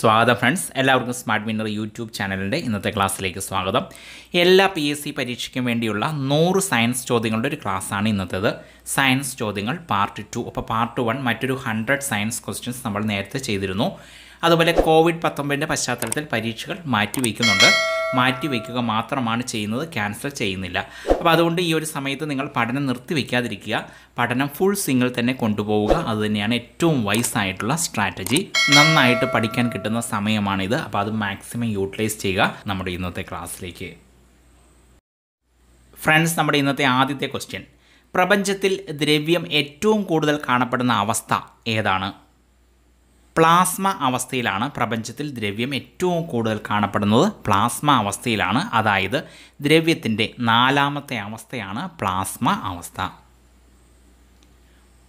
സ്വാഗതം ഫ്രണ്ട്സ് എല്ലാവർക്കും smart winner YouTube ചാനലിൻ്റെ ഇന്നത്തെ ക്ലാസ്സിലേക്ക് സ്വാഗതം എല്ലാ പി എസ് സി പരീക്ഷയ്ക്കും വേണ്ടിയുള്ള നൂറ് സയൻസ് ചോദ്യങ്ങളുടെ ഒരു ക്ലാസ്സാണ് ഇന്നത്തേത് സയൻസ് ചോദ്യങ്ങൾ പാർട്ട് ടു അപ്പോൾ പാർട്ട് വൺ മറ്റൊരു ഹൺഡ്രഡ് സയൻസ് ക്വസ്റ്റ്യൻസ് നമ്മൾ നേരത്തെ ചെയ്തിരുന്നു അതുപോലെ കോവിഡ് പത്തൊമ്പതിൻ്റെ പശ്ചാത്തലത്തിൽ പരീക്ഷകൾ മാറ്റിവെക്കുന്നുണ്ട് മാറ്റി മാത്രമാണ് ചെയ്യുന്നത് ക്യാൻസൽ ചെയ്യുന്നില്ല അപ്പോൾ അതുകൊണ്ട് ഈ ഒരു സമയത്ത് നിങ്ങൾ പഠനം നിർത്തിവെക്കാതിരിക്കുക പഠനം ഫുൾ സിംഗിൾ തന്നെ കൊണ്ടുപോവുക അതുതന്നെയാണ് ഏറ്റവും വൈസ് ആയിട്ടുള്ള സ്ട്രാറ്റജി നന്നായിട്ട് പഠിക്കാൻ കിട്ടുന്ന സമയമാണിത് അപ്പോൾ അത് മാക്സിമം യൂട്ടിലൈസ് ചെയ്യുക നമ്മുടെ ഇന്നത്തെ ക്ലാസ്സിലേക്ക് ഫ്രണ്ട്സ് നമ്മുടെ ഇന്നത്തെ ആദ്യത്തെ ക്വസ്റ്റ്യൻ പ്രപഞ്ചത്തിൽ ദ്രവ്യം ഏറ്റവും കൂടുതൽ കാണപ്പെടുന്ന അവസ്ഥ ഏതാണ് പ്ലാസ്മ അവസ്ഥയിലാണ് പ്രപഞ്ചത്തിൽ ദ്രവ്യം ഏറ്റവും കൂടുതൽ കാണപ്പെടുന്നത് പ്ലാസ്മ അവസ്ഥയിലാണ് അതായത് ദ്രവ്യത്തിൻ്റെ നാലാമത്തെ അവസ്ഥയാണ് പ്ലാസ്മ അവസ്ഥ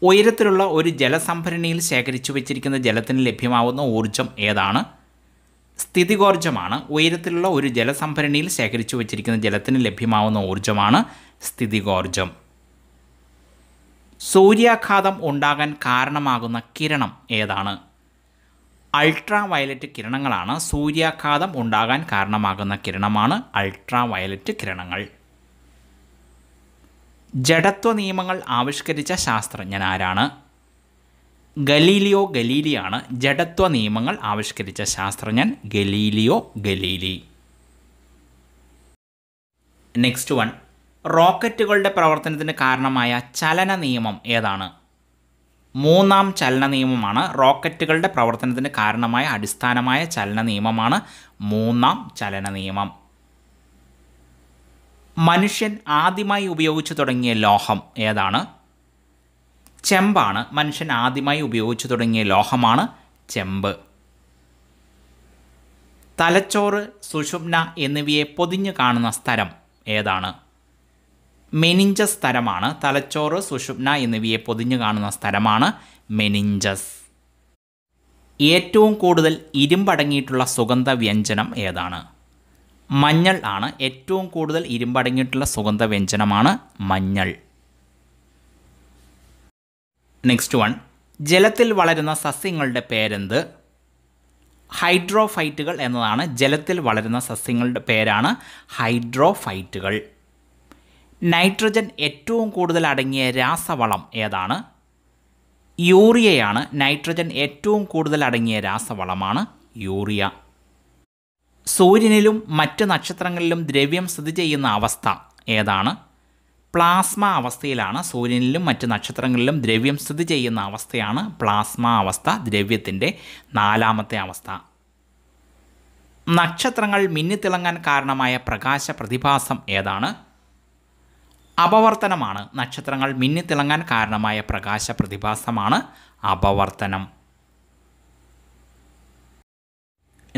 ഉയരത്തിലുള്ള ഒരു ജലസംഭരണിയിൽ ശേഖരിച്ചു വച്ചിരിക്കുന്ന ജലത്തിന് ലഭ്യമാവുന്ന ഊർജം ഏതാണ് സ്ഥിതികോർജമാണ് ഉയരത്തിലുള്ള ഒരു ജലസംഭരണിയിൽ ശേഖരിച്ചു വച്ചിരിക്കുന്ന ജലത്തിന് ലഭ്യമാവുന്ന ഊർജമാണ് സ്ഥിതികോർജം സൂര്യാഘാതം ഉണ്ടാകാൻ കാരണമാകുന്ന കിരണം ഏതാണ് അൾട്രാ വയലറ്റ് കിരണങ്ങളാണ് സൂര്യാഘാതം ഉണ്ടാകാൻ കാരണമാകുന്ന കിരണമാണ് അൾട്രാ വയലറ്റ് കിരണങ്ങൾ ജഡത്വ നിയമങ്ങൾ ആവിഷ്കരിച്ച ശാസ്ത്രജ്ഞൻ ആരാണ് ഗലീലിയോ ഗലീലിയാണ് ജഡത്വ നിയമങ്ങൾ ആവിഷ്കരിച്ച ശാസ്ത്രജ്ഞൻ ഗലീലിയോ ഗലീലി നെക്സ്റ്റ് വൺ റോക്കറ്റുകളുടെ പ്രവർത്തനത്തിന് കാരണമായ ചലന നിയമം ഏതാണ് മൂന്നാം ചലന നിയമമാണ് റോക്കറ്റുകളുടെ പ്രവർത്തനത്തിന് കാരണമായ അടിസ്ഥാനമായ ചലന നിയമമാണ് മൂന്നാം ചലന നിയമം മനുഷ്യൻ ആദ്യമായി ഉപയോഗിച്ചു തുടങ്ങിയ ലോഹം ഏതാണ് ചെമ്പാണ് മനുഷ്യൻ ആദ്യമായി ഉപയോഗിച്ചു തുടങ്ങിയ ലോഹമാണ് ചെമ്പ് തലച്ചോറ് സുഷുമ്ന എന്നിവയെ പൊതിഞ്ഞു കാണുന്ന സ്ഥലം ഏതാണ് മെനിഞ്ചസ് സ്ഥലമാണ് തലച്ചോറ് സുഷുപ്ന എന്നിവയെ പൊതിഞ്ഞു കാണുന്ന സ്ഥലമാണ് മെനിഞ്ചസ് ഏറ്റവും കൂടുതൽ ഇരുമ്പടങ്ങിയിട്ടുള്ള സുഗന്ധ വ്യഞ്ജനം ഏതാണ് മഞ്ഞൾ ആണ് ഏറ്റവും കൂടുതൽ ഇരുമ്പടങ്ങിയിട്ടുള്ള സുഗന്ധ വ്യഞ്ജനമാണ് മഞ്ഞൾ നെക്സ്റ്റ് വൺ ജലത്തിൽ വളരുന്ന സസ്യങ്ങളുടെ പേരെന്ത് ഹൈഡ്രോഫൈറ്റുകൾ എന്നതാണ് ജലത്തിൽ വളരുന്ന സസ്യങ്ങളുടെ പേരാണ് ഹൈഡ്രോഫൈറ്റുകൾ നൈട്രജൻ ഏറ്റവും കൂടുതൽ അടങ്ങിയ രാസവളം ഏതാണ് യൂറിയയാണ് നൈട്രജൻ ഏറ്റവും കൂടുതൽ അടങ്ങിയ രാസവളമാണ് യൂറിയ സൂര്യനിലും മറ്റ് നക്ഷത്രങ്ങളിലും ദ്രവ്യം സ്ഥിതി ചെയ്യുന്ന അവസ്ഥ ഏതാണ് പ്ലാസ്മ അവസ്ഥയിലാണ് സൂര്യനിലും മറ്റ് നക്ഷത്രങ്ങളിലും ദ്രവ്യം സ്ഥിതി ചെയ്യുന്ന അവസ്ഥയാണ് പ്ലാസ്മ അവസ്ഥ ദ്രവ്യത്തിൻ്റെ നാലാമത്തെ അവസ്ഥ നക്ഷത്രങ്ങൾ മിന്നിത്തിളങ്ങാൻ കാരണമായ പ്രകാശ പ്രതിഭാസം ഏതാണ് അപവർത്തനമാണ് നക്ഷത്രങ്ങൾ മിന്നിത്തിളങ്ങാൻ കാരണമായ പ്രകാശ പ്രതിഭാസമാണ് അപവർത്തനം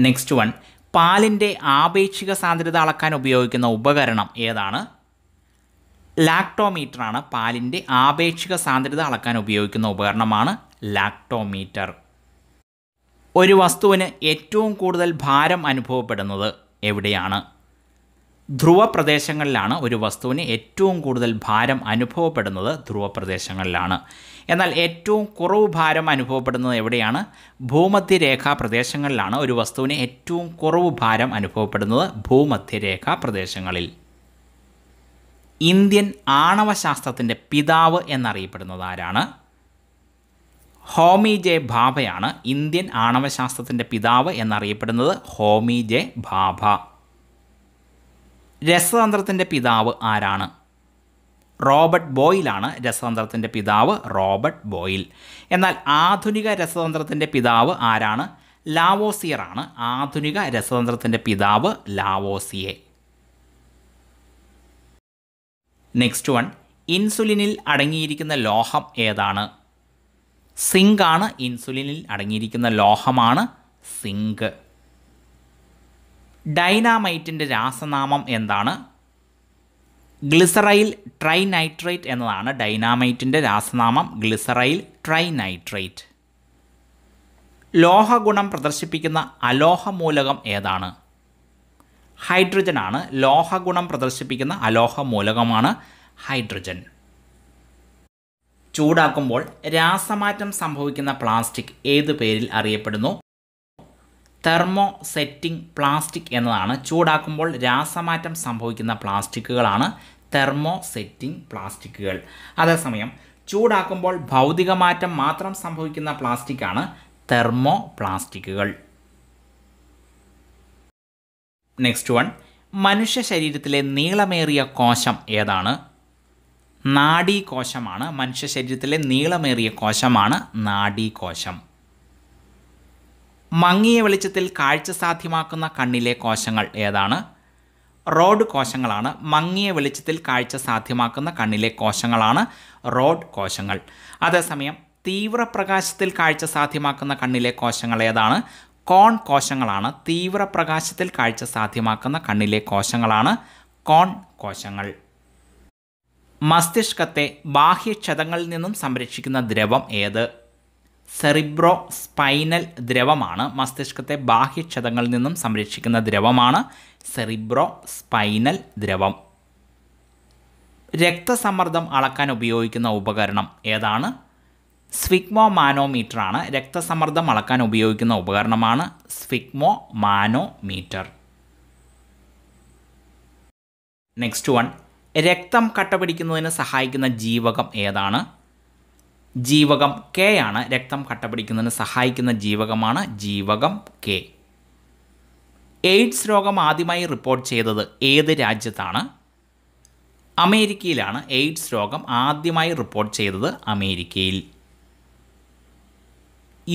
നെക്സ്റ്റ് വൺ പാലിൻ്റെ ആപേക്ഷിക സാന്ദ്രത അളക്കാൻ ഉപയോഗിക്കുന്ന ഉപകരണം ഏതാണ് ലാക്ടോമീറ്ററാണ് പാലിൻ്റെ ആപേക്ഷിക സാന്ദ്രത അളക്കാൻ ഉപയോഗിക്കുന്ന ഉപകരണമാണ് ലാക്ടോമീറ്റർ ഒരു വസ്തുവിന് ഏറ്റവും കൂടുതൽ ഭാരം അനുഭവപ്പെടുന്നത് എവിടെയാണ് ധ്രുവ പ്രദേശങ്ങളിലാണ് ഒരു വസ്തുവിന് ഏറ്റവും കൂടുതൽ ഭാരം അനുഭവപ്പെടുന്നത് ധ്രുവ പ്രദേശങ്ങളിലാണ് എന്നാൽ ഏറ്റവും കുറവ് ഭാരം അനുഭവപ്പെടുന്നത് എവിടെയാണ് ഭൂമധ്യരേഖാ പ്രദേശങ്ങളിലാണ് ഒരു വസ്തുവിന് ഏറ്റവും കുറവ് ഭാരം അനുഭവപ്പെടുന്നത് ഭൂമധ്യരേഖാ പ്രദേശങ്ങളിൽ ഇന്ത്യൻ ആണവശാസ്ത്രത്തിൻ്റെ പിതാവ് എന്നറിയപ്പെടുന്നത് ആരാണ് ഹോമി ജെ ഭാഭയാണ് ഇന്ത്യൻ ആണവശാസ്ത്രത്തിൻ്റെ പിതാവ് എന്നറിയപ്പെടുന്നത് ഹോമി ജെ ഭാഭ രസതന്ത്രത്തിൻ്റെ പിതാവ് ആരാണ് റോബർട്ട് ബോയിലാണ് രസതന്ത്രത്തിൻ്റെ പിതാവ് റോബർട്ട് ബോയിൽ എന്നാൽ ആധുനിക രസതന്ത്രത്തിൻ്റെ പിതാവ് ആരാണ് ലാവോസിയറാണ് ആധുനിക രസതന്ത്രത്തിൻ്റെ പിതാവ് ലാവോസിയെ നെക്സ്റ്റ് വൺ ഇൻസുലിനിൽ അടങ്ങിയിരിക്കുന്ന ലോഹം ഏതാണ് സിങ്ക് ആണ് ഇൻസുലിനിൽ അടങ്ങിയിരിക്കുന്ന ലോഹമാണ് സിങ്ക് ഡൈനാമൈറ്റിൻ്റെ രാസനാമം എന്താണ് ഗ്ലിസറൈൽ ട്രൈ നൈട്രേറ്റ് എന്നതാണ് ഡൈനാമൈറ്റിൻ്റെ രാസനാമം ഗ്ലിസറൈൽ ട്രൈ നൈട്രേറ്റ് ലോഹഗുണം പ്രദർശിപ്പിക്കുന്ന അലോഹമൂലകം ഏതാണ് ഹൈഡ്രജനാണ് ലോഹഗുണം പ്രദർശിപ്പിക്കുന്ന അലോഹമൂലകമാണ് ഹൈഡ്രജൻ ചൂടാക്കുമ്പോൾ രാസമാറ്റം സംഭവിക്കുന്ന പ്ലാസ്റ്റിക് ഏത് പേരിൽ അറിയപ്പെടുന്നു തെർമോ സെറ്റിംഗ് പ്ലാസ്റ്റിക് എന്നതാണ് ചൂടാക്കുമ്പോൾ രാസമാറ്റം സംഭവിക്കുന്ന പ്ലാസ്റ്റിക്കുകളാണ് തെർമോ സെറ്റിംഗ് പ്ലാസ്റ്റിക്കുകൾ അതേസമയം ചൂടാക്കുമ്പോൾ ഭൗതികമാറ്റം മാത്രം സംഭവിക്കുന്ന പ്ലാസ്റ്റിക്കാണ് തെർമോ പ്ലാസ്റ്റിക്കുകൾ നെക്സ്റ്റ് വൺ മനുഷ്യ ശരീരത്തിലെ നീളമേറിയ കോശം ഏതാണ് നാഡീ കോശമാണ് മനുഷ്യ ശരീരത്തിലെ നീളമേറിയ കോശമാണ് നാഡീ കോശം മങ്ങിയ വെളിച്ചത്തിൽ കാഴ്ച സാധ്യമാക്കുന്ന കണ്ണിലെ കോശങ്ങൾ ഏതാണ് റോഡ് കോശങ്ങളാണ് മങ്ങിയ വെളിച്ചത്തിൽ കാഴ്ച സാധ്യമാക്കുന്ന കണ്ണിലെ കോശങ്ങളാണ് റോഡ് കോശങ്ങൾ അതേസമയം തീവ്രപ്രകാശത്തിൽ കാഴ്ച സാധ്യമാക്കുന്ന കണ്ണിലെ കോശങ്ങൾ ഏതാണ് കോൺ കോശങ്ങളാണ് തീവ്രപ്രകാശത്തിൽ കാഴ്ച സാധ്യമാക്കുന്ന കണ്ണിലെ കോശങ്ങളാണ് കോൺ കോശങ്ങൾ മസ്തിഷ്കത്തെ ബാഹ്യക്ഷതങ്ങളിൽ നിന്നും സംരക്ഷിക്കുന്ന ദ്രവം ഏത് സെറിബ്രോ സ്പൈനൽ ദ്രവമാണ് മസ്തിഷ്കത്തെ ബാഹ്യക്ഷതങ്ങളിൽ നിന്നും സംരക്ഷിക്കുന്ന ദ്രവമാണ് സെറിബ്രോ സ്പൈനൽ ദ്രവം രക്തസമ്മർദ്ദം അളക്കാൻ ഉപയോഗിക്കുന്ന ഉപകരണം ഏതാണ് സ്ഫിഗ്മോ മാനോമീറ്റർ ആണ് രക്തസമ്മർദ്ദം അളക്കാൻ ഉപയോഗിക്കുന്ന ഉപകരണമാണ് സ്ഫിഗ്മോ മാനോമീറ്റർ നെക്സ്റ്റ് വൺ രക്തം പിടിക്കുന്നതിന് സഹായിക്കുന്ന ജീവകം ഏതാണ് ജീവകം കെ ആണ് രക്തം കട്ടപിടിക്കുന്നതിന് സഹായിക്കുന്ന ജീവകമാണ് ജീവകം കെ എയ്ഡ്സ് രോഗം ആദ്യമായി റിപ്പോർട്ട് ചെയ്തത് ഏത് രാജ്യത്താണ് അമേരിക്കയിലാണ് എയ്ഡ്സ് രോഗം ആദ്യമായി റിപ്പോർട്ട് ചെയ്തത് അമേരിക്കയിൽ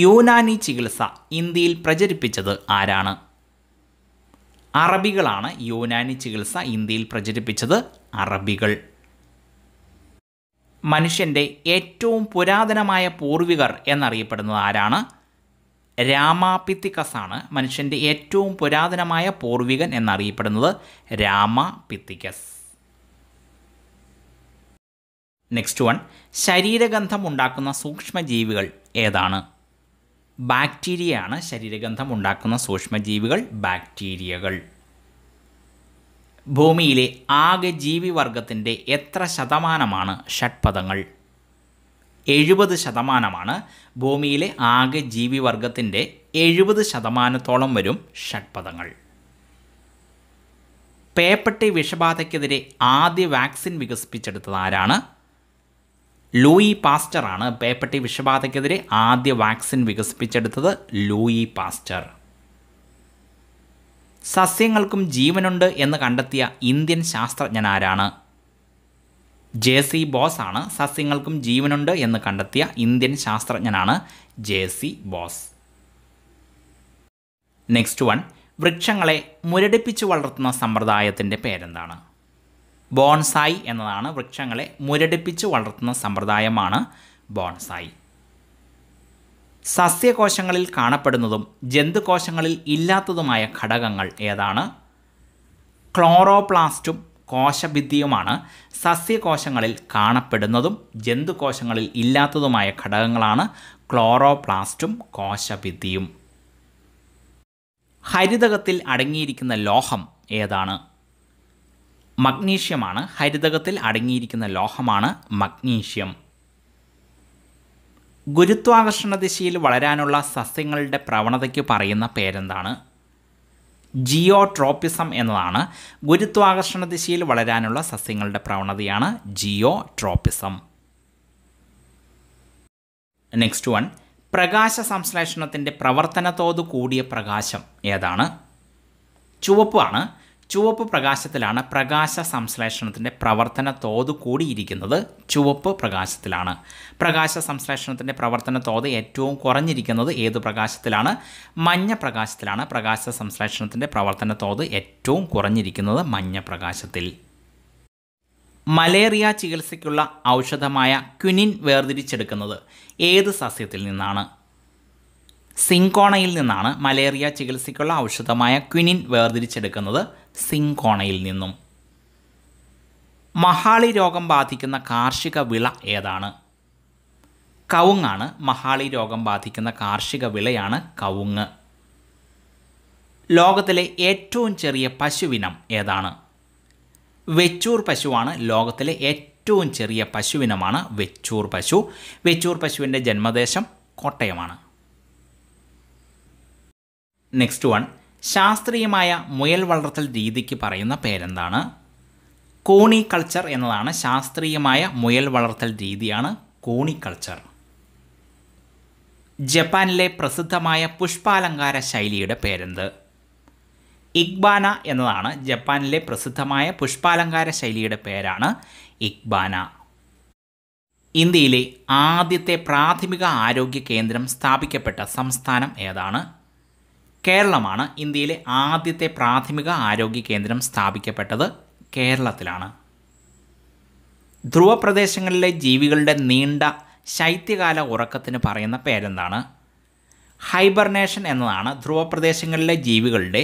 യൂനാനി ചികിത്സ ഇന്ത്യയിൽ പ്രചരിപ്പിച്ചത് ആരാണ് അറബികളാണ് യൂനാനി ചികിത്സ ഇന്ത്യയിൽ പ്രചരിപ്പിച്ചത് അറബികൾ മനുഷ്യൻ്റെ ഏറ്റവും പുരാതനമായ പൂർവികർ എന്നറിയപ്പെടുന്നത് ആരാണ് രാമാപിത്തിക്കസാണ് മനുഷ്യൻ്റെ ഏറ്റവും പുരാതനമായ പൂർവികൻ എന്നറിയപ്പെടുന്നത് രാമാപിത്തിക്കസ് നെക്സ്റ്റ് വൺ ശരീരഗന്ധം ഉണ്ടാക്കുന്ന സൂക്ഷ്മജീവികൾ ഏതാണ് ബാക്ടീരിയയാണ് ശരീരഗന്ധം ഉണ്ടാക്കുന്ന സൂക്ഷ്മജീവികൾ ബാക്ടീരിയകൾ ഭൂമിയിലെ ആകെ ജീവിവർഗത്തിൻ്റെ എത്ര ശതമാനമാണ് ഷഡ്പദങ്ങൾ എഴുപത് ശതമാനമാണ് ഭൂമിയിലെ ആകെ ജീവിവർഗത്തിൻ്റെ എഴുപത് ശതമാനത്തോളം വരും ഷഡ്പദങ്ങൾ പേപ്പട്ടി വിഷബാധയ്ക്കെതിരെ ആദ്യ വാക്സിൻ വികസിപ്പിച്ചെടുത്തത് ആരാണ് ലൂയി പാസ്റ്ററാണ് പേപ്പട്ടി വിഷബാധയ്ക്കെതിരെ ആദ്യ വാക്സിൻ വികസിപ്പിച്ചെടുത്തത് ലൂയി പാസ്റ്റർ സസ്യങ്ങൾക്കും ജീവനുണ്ട് എന്ന് കണ്ടെത്തിയ ഇന്ത്യൻ ശാസ്ത്രജ്ഞൻ ആരാണ് ജെ സി ബോസ് ആണ് സസ്യങ്ങൾക്കും ജീവനുണ്ട് എന്ന് കണ്ടെത്തിയ ഇന്ത്യൻ ശാസ്ത്രജ്ഞനാണ് J C Bose next one വൃക്ഷങ്ങളെ മുരടിപ്പിച്ച് വളർത്തുന്ന സമ്പ്രദായത്തിൻ്റെ പേരെന്താണ് ബോൺസായി എന്നതാണ് വൃക്ഷങ്ങളെ മുരടിപ്പിച്ച് വളർത്തുന്ന സമ്പ്രദായമാണ് ബോൺസായി സസ്യകോശങ്ങളിൽ കാണപ്പെടുന്നതും ജന്തുകോശങ്ങളിൽ ഇല്ലാത്തതുമായ ഘടകങ്ങൾ ഏതാണ് ക്ലോറോപ്ലാസ്റ്റും കോശഭിത്തിയുമാണ് സസ്യകോശങ്ങളിൽ കാണപ്പെടുന്നതും ജന്തുകോശങ്ങളിൽ ഇല്ലാത്തതുമായ ഘടകങ്ങളാണ് ക്ലോറോപ്ലാസ്റ്റും കോശഭിത്തിയും ഹരിതകത്തിൽ അടങ്ങിയിരിക്കുന്ന ലോഹം ഏതാണ് മഗ്നീഷ്യമാണ് ഹരിതകത്തിൽ അടങ്ങിയിരിക്കുന്ന ലോഹമാണ് മഗ്നീഷ്യം ഗുരുത്വാകർഷണ ദിശയിൽ വളരാനുള്ള സസ്യങ്ങളുടെ പ്രവണതയ്ക്ക് പറയുന്ന പേരെന്താണ് ജിയോട്രോപ്പിസം എന്നതാണ് ഗുരുത്വാകർഷണ ദിശയിൽ വളരാനുള്ള സസ്യങ്ങളുടെ പ്രവണതയാണ് ജിയോട്രോപ്പിസം നെക്സ്റ്റ് വൺ പ്രകാശ സംശ്ലേഷണത്തിൻ്റെ പ്രവർത്തനത്തോത് കൂടിയ പ്രകാശം ഏതാണ് ചുവപ്പാണ് ചുവപ്പ് പ്രകാശത്തിലാണ് പ്രകാശ സംശ്ലേഷണത്തിൻ്റെ പ്രവർത്തന തോത് കൂടിയിരിക്കുന്നത് ചുവപ്പ് പ്രകാശത്തിലാണ് പ്രകാശ സംശ്ലേഷണത്തിൻ്റെ പ്രവർത്തന തോത് ഏറ്റവും കുറഞ്ഞിരിക്കുന്നത് ഏത് പ്രകാശത്തിലാണ് മഞ്ഞ പ്രകാശത്തിലാണ് പ്രകാശ സംശ്ലേഷണത്തിൻ്റെ പ്രവർത്തന തോത് ഏറ്റവും കുറഞ്ഞിരിക്കുന്നത് മഞ്ഞ പ്രകാശത്തിൽ മലേറിയ ചികിത്സയ്ക്കുള്ള ഔഷധമായ ക്വിനിൻ വേർതിരിച്ചെടുക്കുന്നത് ഏത് സസ്യത്തിൽ നിന്നാണ് സിങ്കോണയിൽ നിന്നാണ് മലേറിയ ചികിത്സയ്ക്കുള്ള ഔഷധമായ ക്വിനിൻ വേർതിരിച്ചെടുക്കുന്നത് സിങ്കോണയിൽ നിന്നും മഹാളി രോഗം ബാധിക്കുന്ന കാർഷിക വിള ഏതാണ് കവുങ്ങാണ് മഹാളി രോഗം ബാധിക്കുന്ന കാർഷിക വിളയാണ് കവുങ്ങ് ലോകത്തിലെ ഏറ്റവും ചെറിയ പശുവിനം ഏതാണ് വെച്ചൂർ പശുവാണ് ലോകത്തിലെ ഏറ്റവും ചെറിയ പശുവിനമാണ് വെച്ചൂർ പശു വെച്ചൂർ പശുവിൻ്റെ ജന്മദേശം കോട്ടയമാണ് നെക്സ്റ്റ് വൺ ശാസ്ത്രീയമായ മുയൽ വളർത്തൽ രീതിക്ക് പറയുന്ന പേരെന്താണ് കോണി കൾച്ചർ എന്നതാണ് ശാസ്ത്രീയമായ മുയൽ വളർത്തൽ രീതിയാണ് കോണി കൾച്ചർ ജപ്പാനിലെ പ്രസിദ്ധമായ പുഷ്പാലങ്കാര ശൈലിയുടെ പേരെന്ത് ഇക്ബാന എന്നതാണ് ജപ്പാനിലെ പ്രസിദ്ധമായ പുഷ്പാലങ്കാര ശൈലിയുടെ പേരാണ് ഇക്ബാന ഇന്ത്യയിലെ ആദ്യത്തെ പ്രാഥമിക ആരോഗ്യ കേന്ദ്രം സ്ഥാപിക്കപ്പെട്ട സംസ്ഥാനം ഏതാണ് കേരളമാണ് ഇന്ത്യയിലെ ആദ്യത്തെ പ്രാഥമിക ആരോഗ്യ കേന്ദ്രം സ്ഥാപിക്കപ്പെട്ടത് കേരളത്തിലാണ് ധ്രുവപ്രദേശങ്ങളിലെ ജീവികളുടെ നീണ്ട ശൈത്യകാല ഉറക്കത്തിന് പറയുന്ന പേരെന്താണ് ഹൈബർനേഷൻ എന്നതാണ് ധ്രുവപ്രദേശങ്ങളിലെ ജീവികളുടെ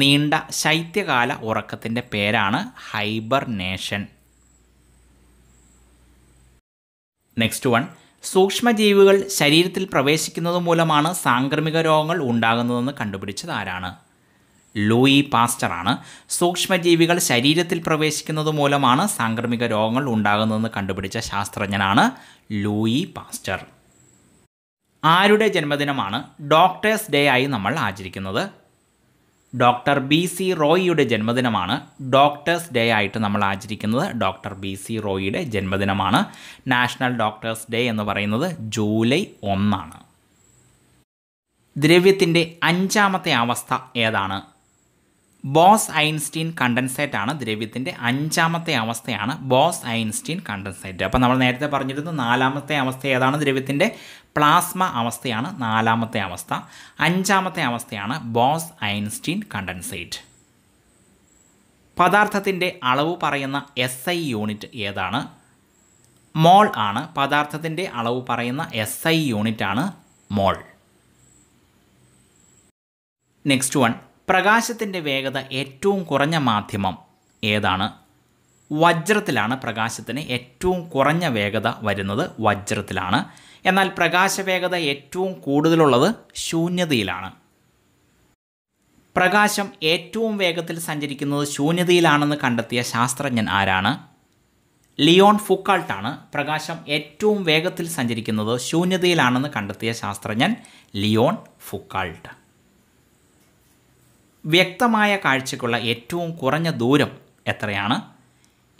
നീണ്ട ശൈത്യകാല ഉറക്കത്തിൻ്റെ പേരാണ് ഹൈബർനേഷൻ നെക്സ്റ്റ് വൺ സൂക്ഷ്മജീവികൾ ശരീരത്തിൽ പ്രവേശിക്കുന്നത് മൂലമാണ് സാംക്രമിക രോഗങ്ങൾ ഉണ്ടാകുന്നതെന്ന് കണ്ടുപിടിച്ചത് ആരാണ് ലൂയി പാസ്റ്ററാണ് സൂക്ഷ്മജീവികൾ ശരീരത്തിൽ പ്രവേശിക്കുന്നത് മൂലമാണ് സാംക്രമിക രോഗങ്ങൾ ഉണ്ടാകുന്നതെന്ന് കണ്ടുപിടിച്ച ശാസ്ത്രജ്ഞനാണ് ലൂയി പാസ്റ്റർ ആരുടെ ജന്മദിനമാണ് ഡോക്ടേഴ്സ് ഡേ ആയി നമ്മൾ ആചരിക്കുന്നത് ഡോക്ടർ ബി സി റോയിയുടെ ജന്മദിനമാണ് ഡോക്ടേഴ്സ് ഡേ ആയിട്ട് നമ്മൾ ആചരിക്കുന്നത് ഡോക്ടർ ബി സി റോയിയുടെ ജന്മദിനമാണ് നാഷണൽ ഡോക്ടേഴ്സ് ഡേ എന്ന് പറയുന്നത് ജൂലൈ ഒന്നാണ് ദ്രവ്യത്തിൻ്റെ അഞ്ചാമത്തെ അവസ്ഥ ഏതാണ് ബോസ് ഐൻസ്റ്റീൻ കണ്ടൻസേറ്റ് ആണ് ദ്രവ്യത്തിൻ്റെ അഞ്ചാമത്തെ അവസ്ഥയാണ് ബോസ് ഐൻസ്റ്റീൻ കണ്ടൻസേറ്റ് അപ്പോൾ നമ്മൾ നേരത്തെ പറഞ്ഞിരുന്നു നാലാമത്തെ അവസ്ഥ ഏതാണ് ദ്രവ്യത്തിൻ്റെ പ്ലാസ്മ അവസ്ഥയാണ് നാലാമത്തെ അവസ്ഥ അഞ്ചാമത്തെ അവസ്ഥയാണ് ബോസ് ഐൻസ്റ്റീൻ കണ്ടൻസേറ്റ് പദാർത്ഥത്തിൻ്റെ അളവ് പറയുന്ന എസ് ഐ യൂണിറ്റ് ഏതാണ് മോൾ ആണ് പദാർത്ഥത്തിൻ്റെ അളവ് പറയുന്ന എസ് ഐ യൂണിറ്റ് ആണ് മോൾ നെക്സ്റ്റ് വൺ പ്രകാശത്തിൻ്റെ വേഗത ഏറ്റവും കുറഞ്ഞ മാധ്യമം ഏതാണ് വജ്രത്തിലാണ് പ്രകാശത്തിന് ഏറ്റവും കുറഞ്ഞ വേഗത വരുന്നത് വജ്രത്തിലാണ് എന്നാൽ പ്രകാശവേഗത ഏറ്റവും കൂടുതലുള്ളത് ശൂന്യതയിലാണ് പ്രകാശം ഏറ്റവും വേഗത്തിൽ സഞ്ചരിക്കുന്നത് ശൂന്യതയിലാണെന്ന് കണ്ടെത്തിയ ശാസ്ത്രജ്ഞൻ ആരാണ് ലിയോൺ ഫുക്കാൾട്ടാണ് പ്രകാശം ഏറ്റവും വേഗത്തിൽ സഞ്ചരിക്കുന്നത് ശൂന്യതയിലാണെന്ന് കണ്ടെത്തിയ ശാസ്ത്രജ്ഞൻ ലിയോൺ ഫുക്കാൾട്ട് വ്യക്തമായ കാഴ്ചയ്ക്കുള്ള ഏറ്റവും കുറഞ്ഞ ദൂരം എത്രയാണ്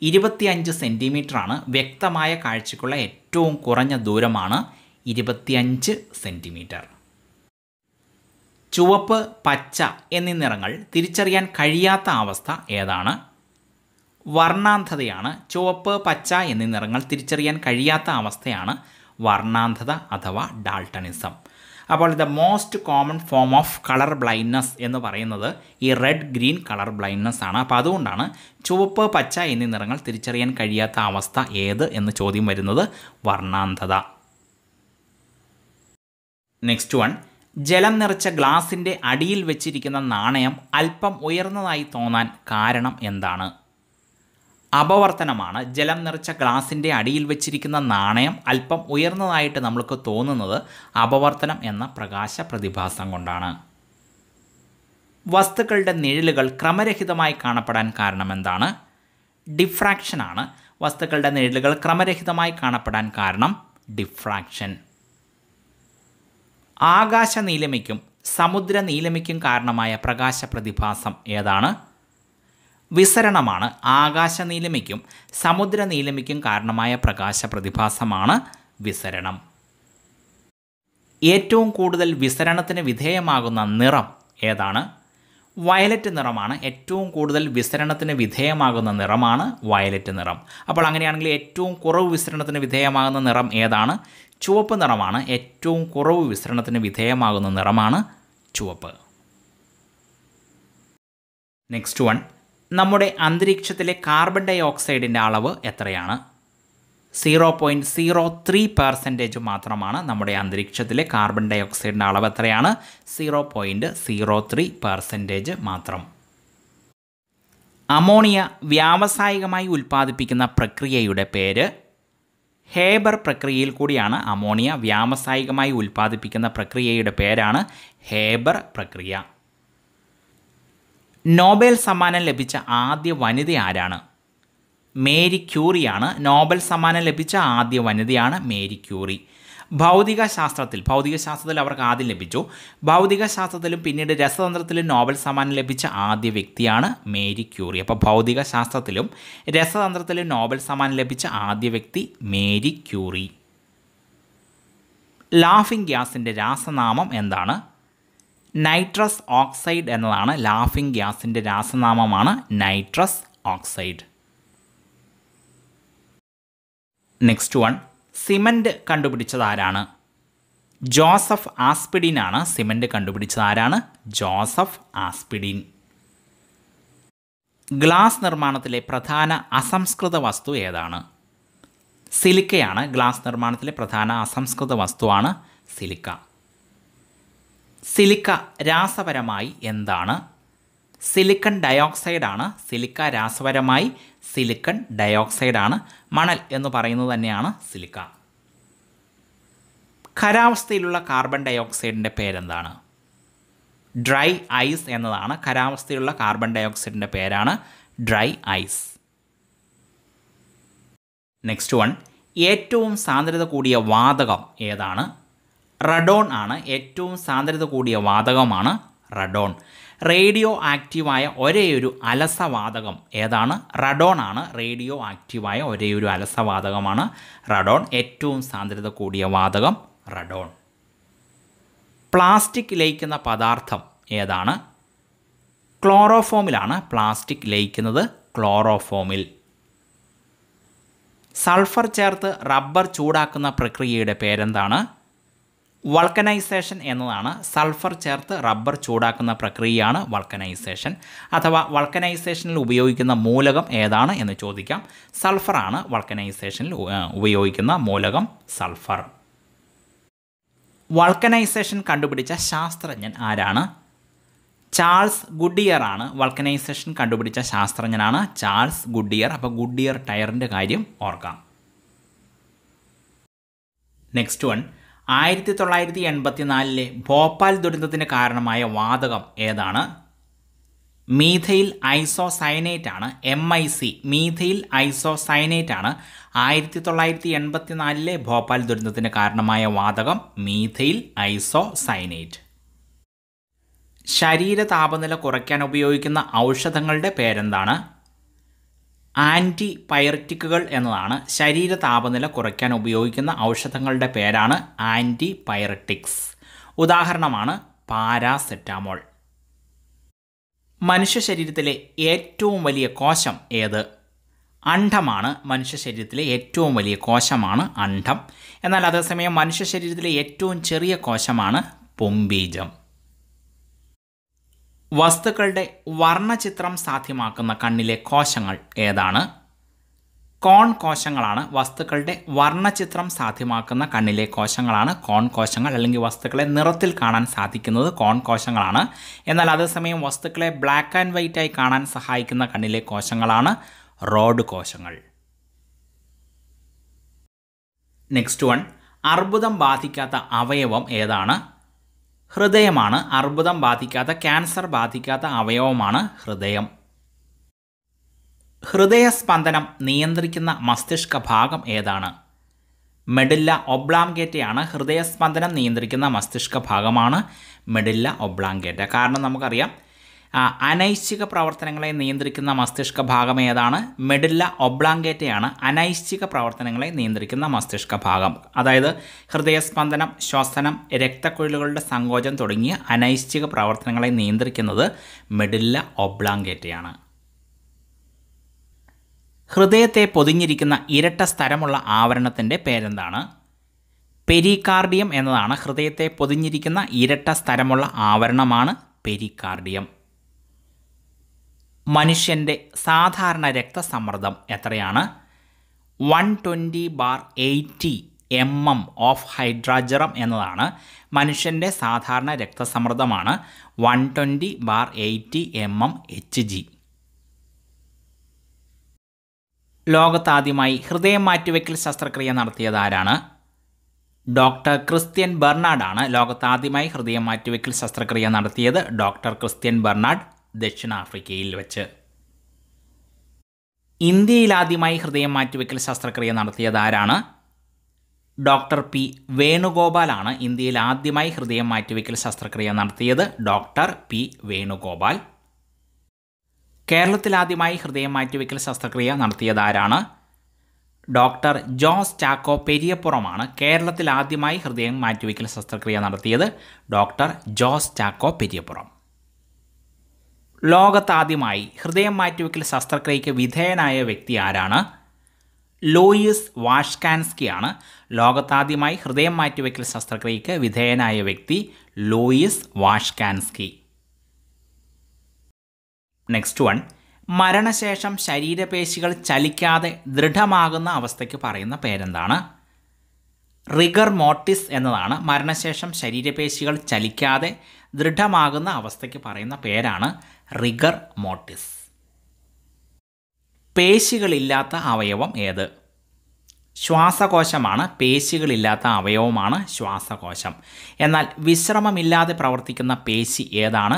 ഇരുപത്തിയഞ്ച് സെൻറ്റിമീറ്ററാണ് വ്യക്തമായ കാഴ്ചയ്ക്കുള്ള ഏറ്റവും കുറഞ്ഞ ദൂരമാണ് ഇരുപത്തിയഞ്ച് സെൻറ്റിമീറ്റർ ചുവപ്പ് പച്ച എന്നീ നിറങ്ങൾ തിരിച്ചറിയാൻ കഴിയാത്ത അവസ്ഥ ഏതാണ് വർണ്ണാന്ധതയാണ് ചുവപ്പ് പച്ച എന്നീ നിറങ്ങൾ തിരിച്ചറിയാൻ കഴിയാത്ത അവസ്ഥയാണ് വർണ്ണാന്ധത അഥവാ ഡാൾട്ടണിസം അപ്പോൾ the most common form of colour blindness എന്ന് പറയുന്നത് ഈ റെഡ് ഗ്രീൻ കളർ ബ്ലൈൻഡ്നെസ് ആണ് അപ്പോൾ അതുകൊണ്ടാണ് ചുവപ്പ് പച്ച എന്നീ നിറങ്ങൾ തിരിച്ചറിയാൻ കഴിയാത്ത അവസ്ഥ ഏത് എന്ന് ചോദ്യം വരുന്നത് വർണ്ണാന്ധത നെക്സ്റ്റ് വൺ ജലം നിറച്ച ഗ്ലാസിൻ്റെ അടിയിൽ വെച്ചിരിക്കുന്ന നാണയം അല്പം ഉയർന്നതായി തോന്നാൻ കാരണം എന്താണ് അപവർത്തനമാണ് ജലം നിറച്ച ഗ്ലാസിൻ്റെ അടിയിൽ വെച്ചിരിക്കുന്ന നാണയം അല്പം ഉയർന്നതായിട്ട് നമ്മൾക്ക് തോന്നുന്നത് അപവർത്തനം എന്ന പ്രകാശ പ്രതിഭാസം കൊണ്ടാണ് വസ്തുക്കളുടെ നിഴലുകൾ ക്രമരഹിതമായി കാണപ്പെടാൻ കാരണമെന്താണ് ഡിഫ്രാക്ഷനാണ് വസ്തുക്കളുടെ നിഴലുകൾ ക്രമരഹിതമായി കാണപ്പെടാൻ കാരണം ഡിഫ്രാക്ഷൻ ആകാശ നീലമയ്ക്കും സമുദ്ര നീലമയ്ക്കും കാരണമായ പ്രകാശ പ്രതിഭാസം ഏതാണ് വിസരണമാണ് ആകാശ നീലിമയ്ക്കും സമുദ്ര നീലിമയ്ക്കും കാരണമായ പ്രകാശ പ്രതിഭാസമാണ് വിസരണം ഏറ്റവും കൂടുതൽ വിസരണത്തിന് വിധേയമാകുന്ന നിറം ഏതാണ് വയലറ്റ് നിറമാണ് ഏറ്റവും കൂടുതൽ വിസരണത്തിന് വിധേയമാകുന്ന നിറമാണ് വയലറ്റ് നിറം അപ്പോൾ അങ്ങനെയാണെങ്കിൽ ഏറ്റവും കുറവ് വിസരണത്തിന് വിധേയമാകുന്ന നിറം ഏതാണ് ചുവപ്പ് നിറമാണ് ഏറ്റവും കുറവ് വിസരണത്തിന് വിധേയമാകുന്ന നിറമാണ് ചുവപ്പ് നെക്സ്റ്റ് വൺ നമ്മുടെ അന്തരീക്ഷത്തിലെ കാർബൺ ഡൈ ഓക്സൈഡിൻ്റെ അളവ് എത്രയാണ് zero point zero three percentage മാത്രമാണ് നമ്മുടെ അന്തരീക്ഷത്തിലെ കാർബൺ ഡൈ ഓക്സൈഡിൻ്റെ അളവ് എത്രയാണ് zero point zero three percentage മാത്രം അമോണിയ വ്യാവസായികമായി ഉൽപ്പാദിപ്പിക്കുന്ന പ്രക്രിയയുടെ പേര് ഹേബർ പ്രക്രിയയിൽ കൂടിയാണ് അമോണിയ വ്യാവസായികമായി ഉൽപ്പാദിപ്പിക്കുന്ന പ്രക്രിയയുടെ പേരാണ് ഹേബർ പ്രക്രിയ നോബൽ സമ്മാനം ലഭിച്ച ആദ്യ വനിത ആരാണ് മേരി ക്യൂറിയാണ് നോബൽ സമ്മാനം ലഭിച്ച ആദ്യ വനിതയാണ് മേരി ക്യൂറി ഭൗതിക ശാസ്ത്രത്തിൽ ഭൗതിക ശാസ്ത്രത്തിൽ അവർക്ക് ആദ്യം ലഭിച്ചു ഭൗതിക ശാസ്ത്രത്തിലും പിന്നീട് രസതന്ത്രത്തിലും നോബൽ സമ്മാനം ലഭിച്ച ആദ്യ വ്യക്തിയാണ് മേരി ക്യൂറി അപ്പോൾ ഭൗതിക ശാസ്ത്രത്തിലും രസതന്ത്രത്തിലും നോബൽ സമ്മാനം ലഭിച്ച ആദ്യ വ്യക്തി മേരി ക്യൂറി ലാഫിംഗ് ഗ്യാസിൻ്റെ രാസനാമം എന്താണ് നൈട്രസ് ഓക്സൈഡ് എന്നതാണ് ലാഫിംഗ് ഗ്യാസിൻ്റെ രാസനാമമാണ് nitrous oxide next one cement കണ്ടുപിടിച്ചത് ആരാണ് ജോസഫ് ആസ്പിഡിൻ ആണ് സിമൻറ്റ് കണ്ടുപിടിച്ചത് ആരാണ് ജോസഫ് ആസ്പിഡിൻ ഗ്ലാസ് നിർമ്മാണത്തിലെ പ്രധാന അസംസ്കൃത വസ്തു ഏതാണ് സിലിക്കയാണ് ഗ്ലാസ് നിർമ്മാണത്തിലെ പ്രധാന അസംസ്കൃത വസ്തുവാണ് സിലിക്ക സിലിക്ക രാസപരമായി എന്താണ് സിലിക്കൺ ഡയോക്സൈഡാണ് സിലിക്ക രാസപരമായി സിലിക്കൺ ഡയോക്സൈഡാണ് മണൽ എന്ന് പറയുന്നത് തന്നെയാണ് സിലിക്ക ഖരാവസ്ഥയിലുള്ള കാർബൺ ഡയോക്സൈഡിൻ്റെ പേരെന്താണ് ഡ്രൈ ഐസ് എന്നതാണ് ഖരാവസ്ഥയിലുള്ള കാർബൺ ഡയോക്സൈഡിൻ്റെ പേരാണ് ഡ്രൈ ഐസ് നെക്സ്റ്റ് വൺ ഏറ്റവും സാന്ദ്രത കൂടിയ വാതകം ഏതാണ് റഡോൺ ആണ് ഏറ്റവും സാന്ദ്രത കൂടിയ വാതകമാണ് റഡോൺ റേഡിയോ ആക്റ്റീവായ ഒരേയൊരു അലസവാതകം ഏതാണ് റഡോൺ ആണ് റേഡിയോ ആക്റ്റീവായ ഒരേയൊരു അലസവാതകമാണ് റഡോൺ ഏറ്റവും സാന്ദ്രത കൂടിയ വാതകം റഡോൺ പ്ലാസ്റ്റിക് ലയിക്കുന്ന പദാർത്ഥം ഏതാണ് ക്ലോറോഫോമിലാണ് പ്ലാസ്റ്റിക് ലയിക്കുന്നത് ക്ലോറോഫോമിൽ സൾഫർ ചേർത്ത് റബ്ബർ ചൂടാക്കുന്ന പ്രക്രിയയുടെ പേരെന്താണ് വൾക്കനൈസേഷൻ എന്നതാണ് സൾഫർ ചേർത്ത് റബ്ബർ ചൂടാക്കുന്ന പ്രക്രിയയാണ് വൾക്കനൈസേഷൻ അഥവാ വൾക്കനൈസേഷനിൽ ഉപയോഗിക്കുന്ന മൂലകം ഏതാണ് എന്ന് ചോദിക്കാം സൾഫറാണ് വൾക്കനൈസേഷനിൽ ഉപയോഗിക്കുന്ന മൂലകം സൾഫർ വൾക്കനൈസേഷൻ കണ്ടുപിടിച്ച ശാസ്ത്രജ്ഞൻ ആരാണ് ചാൾസ് ഗുഡിയർ ആണ് വൾക്കനൈസേഷൻ കണ്ടുപിടിച്ച ശാസ്ത്രജ്ഞനാണ് ചാൾസ് ഗുഡിയർ അപ്പോൾ ഗുഡിയർ ടയറിൻ്റെ കാര്യം ഓർക്കാം നെക്സ്റ്റ് വൺ ആയിരത്തി തൊള്ളായിരത്തി എൺപത്തിനാലിലെ ഭോപ്പാൽ ദുരന്തത്തിന് കാരണമായ വാതകം ഏതാണ് മീഥൈൽ ഐസോസൈനേറ്റ് ആണ് M I C methyl isocyanate ആണ് ആയിരത്തി തൊള്ളായിരത്തി എൺപത്തിനാലിലെ ഭോപ്പാൽ ദുരന്തത്തിന് കാരണമായ വാതകം മീഥൈൽ ഐസോസൈനേറ്റ് ശരീര താപനില കുറയ്ക്കാൻ ഉപയോഗിക്കുന്ന ഔഷധങ്ങളുടെ പേരെന്താണ് ആൻറ്റി പൈററ്റിക്കുകൾ എന്നതാണ് ശരീര താപനില കുറയ്ക്കാൻ ഉപയോഗിക്കുന്ന ഔഷധങ്ങളുടെ പേരാണ് ആൻറ്റി പൈററ്റിക്സ് ഉദാഹരണമാണ് പാരാസെറ്റാമോൾ മനുഷ്യ ശരീരത്തിലെ ഏറ്റവും വലിയ കോശം ഏത് അണ്ഡമാണ് മനുഷ്യ ശരീരത്തിലെ ഏറ്റവും വലിയ കോശമാണ് അണ്ഡം എന്നാൽ അതേസമയം മനുഷ്യ ശരീരത്തിലെ ഏറ്റവും ചെറിയ കോശമാണ് പൊമ്പീജം വസ്തുക്കളുടെ വർണ്ണചിത്രം സാധ്യമാക്കുന്ന കണ്ണിലെ കോശങ്ങൾ ഏതാണ് കോൺ കോശങ്ങളാണ് വസ്തുക്കളുടെ വർണ്ണചിത്രം സാധ്യമാക്കുന്ന കണ്ണിലെ കോശങ്ങളാണ് കോൺ കോശങ്ങൾ അല്ലെങ്കിൽ വസ്തുക്കളെ നിറത്തിൽ കാണാൻ സാധിക്കുന്നത് കോൺ കോശങ്ങളാണ് എന്നാൽ അതേസമയം വസ്തുക്കളെ ബ്ലാക്ക് ആൻഡ് വൈറ്റ് ആയി കാണാൻ സഹായിക്കുന്ന കണ്ണിലെ കോശങ്ങളാണ് റോഡ് കോശങ്ങൾ നെക്സ്റ്റ് വൺ അർബുദം ബാധിക്കാത്ത അവയവം ഏതാണ് ഹൃദയമാണ് അർബുദം ബാധിക്കാത്ത ക്യാൻസർ ബാധിക്കാത്ത അവയവമാണ് ഹൃദയം ഹൃദയസ്പന്ദനം നിയന്ത്രിക്കുന്ന മസ്തിഷ്ക ഭാഗം ഏതാണ് മെഡില്ല ഒബ്ലാങ്കേറ്റയാണ് ഹൃദയസ്പന്ദനം നിയന്ത്രിക്കുന്ന മസ്തിഷ്ക ഭാഗമാണ് മെഡില്ല ഒബ്ലാങ്കേറ്റ കാരണം നമുക്കറിയാം അനൈശ്ചിക പ്രവർത്തനങ്ങളെ നിയന്ത്രിക്കുന്ന മസ്തിഷ്ക ഭാഗം ഏതാണ് മെഡില്ല ഒബ്ലാങ്കേറ്റയാണ് അനൈശ്ചിക പ്രവർത്തനങ്ങളെ നിയന്ത്രിക്കുന്ന മസ്തിഷ്ക ഭാഗം അതായത് ഹൃദയസ്പന്ദനം ശ്വസനം രക്തക്കുഴലുകളുടെ സങ്കോചം തുടങ്ങിയ അനൈശ്ചിക പ്രവർത്തനങ്ങളെ നിയന്ത്രിക്കുന്നത് മെഡില്ല ഒബ്ലാങ്കേറ്റയാണ് ഹൃദയത്തെ പൊതിഞ്ഞിരിക്കുന്ന ഇരട്ട സ്ഥലമുള്ള ആവരണത്തിൻ്റെ പേരെന്താണ് പെരികാർഡിയം എന്നതാണ് ഹൃദയത്തെ പൊതിഞ്ഞിരിക്കുന്ന ഇരട്ട സ്ഥലമുള്ള ആവരണമാണ് പെരികാർഡിയം മനുഷ്യൻ്റെ സാധാരണ രക്തസമ്മർദ്ദം എത്രയാണ് one twenty bar eighty M M of hydrargyrum എന്നതാണ് മനുഷ്യൻ്റെ സാധാരണ രക്തസമ്മർദ്ദമാണ് one twenty bar eighty M M H G ലോകത്താദ്യമായി ഹൃദയം മാറ്റിവെക്കൽ ശസ്ത്രക്രിയ നടത്തിയത് ആരാണ് ഡോക്ടർ ക്രിസ്ത്യൻ ബെർണാഡാണ് ലോകത്താദ്യമായി ഹൃദയം മാറ്റിവെക്കൽ ശസ്ത്രക്രിയ നടത്തിയത് ഡോക്ടർ ക്രിസ്ത്യൻ ബെർണാഡ് ദക്ഷിണാഫ്രിക്കയിൽ വെച്ച് ഇന്ത്യയിൽ ആദ്യമായി ഹൃദയം മാറ്റിവെക്കൽ ശസ്ത്രക്രിയ നടത്തിയത് ആരാണ് ഡോക്ടർ പി വേണുഗോപാലാണ് ഇന്ത്യയിൽ ആദ്യമായി ഹൃദയം മാറ്റിവെക്കൽ ശസ്ത്രക്രിയ നടത്തിയത് ഡോക്ടർ പി വേണുഗോപാൽ കേരളത്തിൽ ആദ്യമായി ഹൃദയം മാറ്റിവെക്കൽ ശസ്ത്രക്രിയ നടത്തിയത് ആരാണ് ഡോക്ടർ ജോസ് ചാക്കോ പെരിയപ്പുറമാണ് കേരളത്തിൽ ആദ്യമായി ഹൃദയം മാറ്റിവെക്കൽ ശസ്ത്രക്രിയ നടത്തിയത് ഡോക്ടർ ജോസ് ചാക്കോ പെരിയപ്പുറം ലോകത്താദ്യമായി ഹൃദയം മാറ്റിവെക്കൽ ശസ്ത്രക്രിയയ്ക്ക് വിധേയനായ വ്യക്തി ആരാണ് ലോയിസ് വാഷ്കാൻസ്കിയാണ് ലോകത്താദ്യമായി ഹൃദയം മാറ്റിവെക്കൽ ശസ്ത്രക്രിയയ്ക്ക് വിധേയനായ വ്യക്തി ലോയിസ് വാഷ്കാൻസ്കി നെക്സ്റ്റ് വൺ മരണശേഷം ശരീരപേശികൾ ചലിക്കാതെ ദൃഢമാകുന്ന അവസ്ഥയ്ക്ക് പറയുന്ന പേരെന്താണ് റിഗർ മോട്ടിസ് എന്നതാണ് മരണശേഷം ശരീരപേശികൾ ചലിക്കാതെ ദൃഢമാകുന്ന അവസ്ഥയ്ക്ക് പറയുന്ന പേരാണ് റിഗർ മോട്ടിസ് പേശികളില്ലാത്ത അവയവം ഏത് ശ്വാസകോശമാണ് പേശികളില്ലാത്ത അവയവമാണ് ശ്വാസകോശം എന്നാൽ വിശ്രമമില്ലാതെ പ്രവർത്തിക്കുന്ന പേശി ഏതാണ്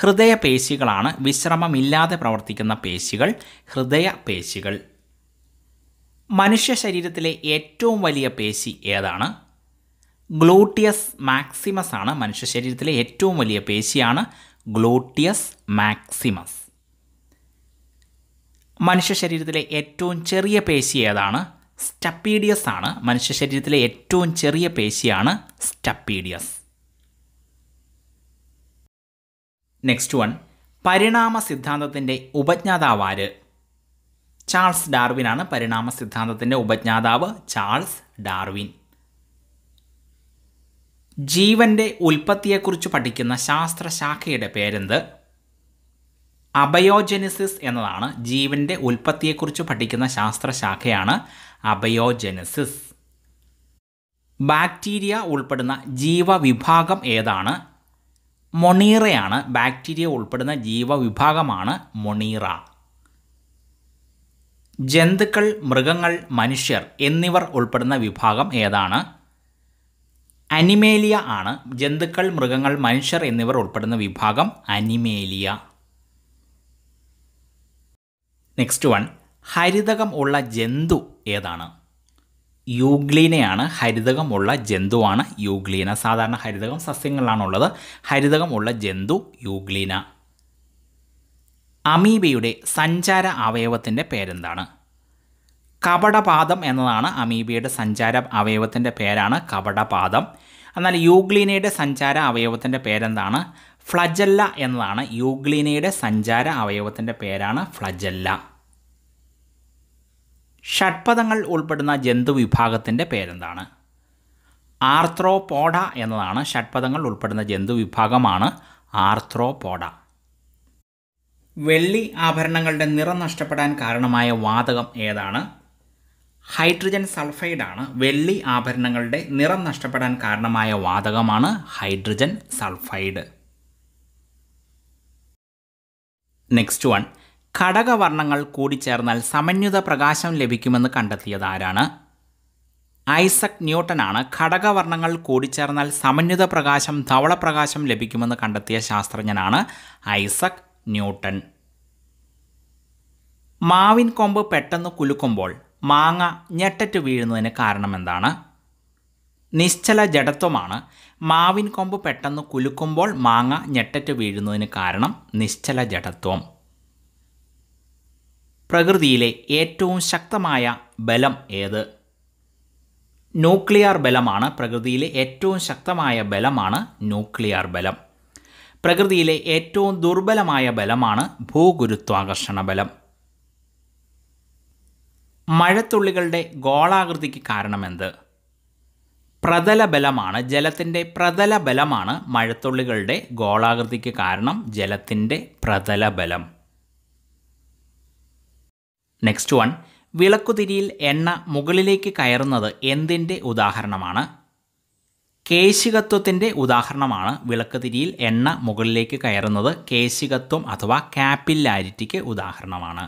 ഹൃദയപേശികളാണ് വിശ്രമമില്ലാതെ പ്രവർത്തിക്കുന്ന പേശികൾ ഹൃദയപേശികൾ മനുഷ്യ ശരീരത്തിലെ ഏറ്റവും വലിയ പേശി ഏതാണ് ഗ്ലൂട്ടിയസ് മാക്സിമസ് ആണ് മനുഷ്യ ശരീരത്തിലെ ഏറ്റവും വലിയ പേശിയാണ് ഗ്ലൂട്ടിയസ് മാക്സിമസ് മനുഷ്യ ശരീരത്തിലെ ഏറ്റവും ചെറിയ പേശി ഏതാണ് സ്റ്റപ്പീഡിയസ് ആണ് മനുഷ്യ ശരീരത്തിലെ ഏറ്റവും ചെറിയ പേശിയാണ് സ്റ്റപ്പീഡിയസ് നെക്സ്റ്റ് വൺ പരിണാമ സിദ്ധാന്തത്തിൻ്റെ ഉപജ്ഞാതാവ് ആര് ചാൾസ് ആണ് പരിണാമ സിദ്ധാന്തത്തിൻ്റെ ഉപജ്ഞാതാവ് ചാൾസ് ഡാർവിൻ ജീവന്റെ ഉൽപ്പത്തിയെക്കുറിച്ച് പഠിക്കുന്ന ശാസ്ത്രശാഖയുടെ പേരെന്ത് അബയോജെനിസിസ് എന്നതാണ് ജീവന്റെ ഉൽപ്പത്തിയെക്കുറിച്ച് പഠിക്കുന്ന ശാസ്ത്രശാഖയാണ് അബയോജെനിസിസ് ബാക്ടീരിയ ഉൾപ്പെടുന്ന ജീവവിഭാഗം ഏതാണ് മൊണീറയാണ് ബാക്ടീരിയ ഉൾപ്പെടുന്ന ജീവവിഭാഗമാണ് മൊണീറ ജന്തുക്കൾ മൃഗങ്ങൾ മനുഷ്യർ എന്നിവർ ഉൾപ്പെടുന്ന വിഭാഗം ഏതാണ് അനിമേലിയ ആണ് ജന്തുക്കൾ മൃഗങ്ങൾ മനുഷ്യർ എന്നിവർ ഉൾപ്പെടുന്ന വിഭാഗം അനിമേലിയ നെക്സ്റ്റ് വൺ ഹരിതകം ഉള്ള ജന്തു ഏതാണ് യൂഗ്ലീനയാണ് ഹരിതകമുള്ള ജന്തുവാണ് യൂഗ്ലീന സാധാരണ ഹരിതകം സസ്യങ്ങളിലാണുള്ളത് ഹരിതകമുള്ള ജന്തു യൂഗ്ലീന അമീബയുടെ സഞ്ചാര അവയവത്തിൻ്റെ പേരെന്താണ് കപടപാദം എന്നതാണ് അമീബിയയുടെ സഞ്ചാര അവയവത്തിൻ്റെ പേരാണ് കപടപാദം എന്നാൽ യൂഗ്ലീനയുടെ സഞ്ചാര അവയവത്തിൻ്റെ പേരെന്താണ് ഫ്ലജല്ല എന്നതാണ് യൂഗ്ലീനയുടെ സഞ്ചാര അവയവത്തിൻ്റെ പേരാണ് ഫ്ലജല്ല ഷഡ്പദങ്ങൾ ഉൾപ്പെടുന്ന ജന്തുവിഭാഗത്തിൻ്റെ പേരെന്താണ് ആർത്രോപോഡ എന്നതാണ് ഷഡ്പദങ്ങൾ ഉൾപ്പെടുന്ന ജന്തുവിഭാഗമാണ് ആർത്രോപോഡ വെള്ളി ആഭരണങ്ങളുടെ നിറം നഷ്ടപ്പെടാൻ കാരണമായ വാതകം ഏതാണ് ഹൈഡ്രജൻ സൾഫൈഡാണ് വെള്ളി ആഭരണങ്ങളുടെ നിറം നഷ്ടപ്പെടാൻ കാരണമായ വാതകമാണ് ഹൈഡ്രജൻ സൾഫൈഡ് നെക്സ്റ്റ് വൺ ഘടകവർണ്ണങ്ങൾ കൂടിച്ചേർന്നാൽ സമന്യുത പ്രകാശം ലഭിക്കുമെന്ന് കണ്ടെത്തിയത് ആരാണ് ഐസക് ന്യൂട്ടനാണ് ഘടകവർണ്ണങ്ങൾ കൂടിച്ചേർന്നാൽ സമന്യുത പ്രകാശം ധവളപ്രകാശം ലഭിക്കുമെന്ന് കണ്ടെത്തിയ ശാസ്ത്രജ്ഞനാണ് ഐസക് ന്യൂട്ടൻ മാവിൻ കൊമ്പ് പെട്ടെന്ന് കുലുക്കുമ്പോൾ മാങ്ങ ഞെട്ടറ്റ് വീഴുന്നതിന് കാരണമെന്താണ് നിശ്ചല ജഡത്വമാണ് മാവിൻ കൊമ്പ് പെട്ടെന്ന് കുലുക്കുമ്പോൾ മാങ്ങ ഞെട്ടറ്റ് വീഴുന്നതിന് കാരണം നിശ്ചല ജഡത്വം പ്രകൃതിയിലെ ഏറ്റവും ശക്തമായ ബലം ഏത് ന്യൂക്ലിയർ ബലമാണ് പ്രകൃതിയിലെ ഏറ്റവും ശക്തമായ ബലമാണ് ന്യൂക്ലിയർ ബലം പ്രകൃതിയിലെ ഏറ്റവും ദുർബലമായ ബലമാണ് ഭൂഗുരുത്വാകർഷണ ബലം മഴത്തുള്ളികളുടെ ഗോളാകൃതിക്ക് കാരണമെന്ത് പ്രതലബലമാണ് ജലത്തിൻ്റെ പ്രതലബലമാണ് മഴത്തുള്ളികളുടെ ഗോളാകൃതിക്ക് കാരണം ജലത്തിൻ്റെ പ്രതലബലം നെക്സ്റ്റ് വൺ വിളക്കുതിരിയിൽ എണ്ണ മുകളിലേക്ക് കയറുന്നത് എന്തിൻ്റെ ഉദാഹരണമാണ് കേശികത്വത്തിൻ്റെ ഉദാഹരണമാണ് വിളക്കുതിരിയിൽ എണ്ണ മുകളിലേക്ക് കയറുന്നത് കേശികത്വം അഥവാ കാപ്പില്ലാരിറ്റിക്ക് ഉദാഹരണമാണ്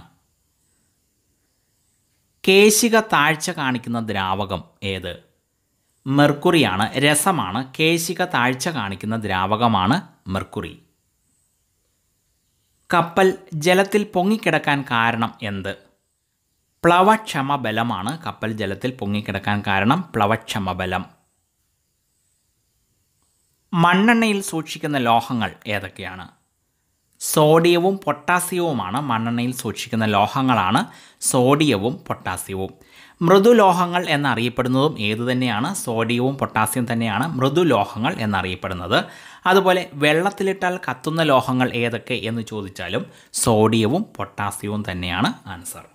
കേശിക താഴ്ച കാണിക്കുന്ന ദ്രാവകം ഏത് മെർക്കുറിയാണ് രസമാണ് കേശിക താഴ്ച കാണിക്കുന്ന ദ്രാവകമാണ് മെർക്കുറി കപ്പൽ ജലത്തിൽ പൊങ്ങിക്കിടക്കാൻ കാരണം എന്ത് പ്ലവക്ഷമ ബലമാണ് കപ്പൽ ജലത്തിൽ പൊങ്ങിക്കിടക്കാൻ കാരണം പ്ലവക്ഷമ ബലം മണ്ണെണ്ണയിൽ സൂക്ഷിക്കുന്ന ലോഹങ്ങൾ ഏതൊക്കെയാണ് സോഡിയവും പൊട്ടാസ്യവുമാണ് മണ്ണെണ്ണയിൽ സൂക്ഷിക്കുന്ന ലോഹങ്ങളാണ് സോഡിയവും പൊട്ടാസ്യവും മൃദുലോഹങ്ങൾ എന്നറിയപ്പെടുന്നതും ഏതു തന്നെയാണ് സോഡിയവും പൊട്ടാസ്യം തന്നെയാണ് മൃദുലോഹങ്ങൾ എന്നറിയപ്പെടുന്നത് അതുപോലെ വെള്ളത്തിലിട്ടാൽ കത്തുന്ന ലോഹങ്ങൾ ഏതൊക്കെ എന്ന് ചോദിച്ചാലും സോഡിയവും പൊട്ടാസ്യവും തന്നെയാണ് ആൻസർ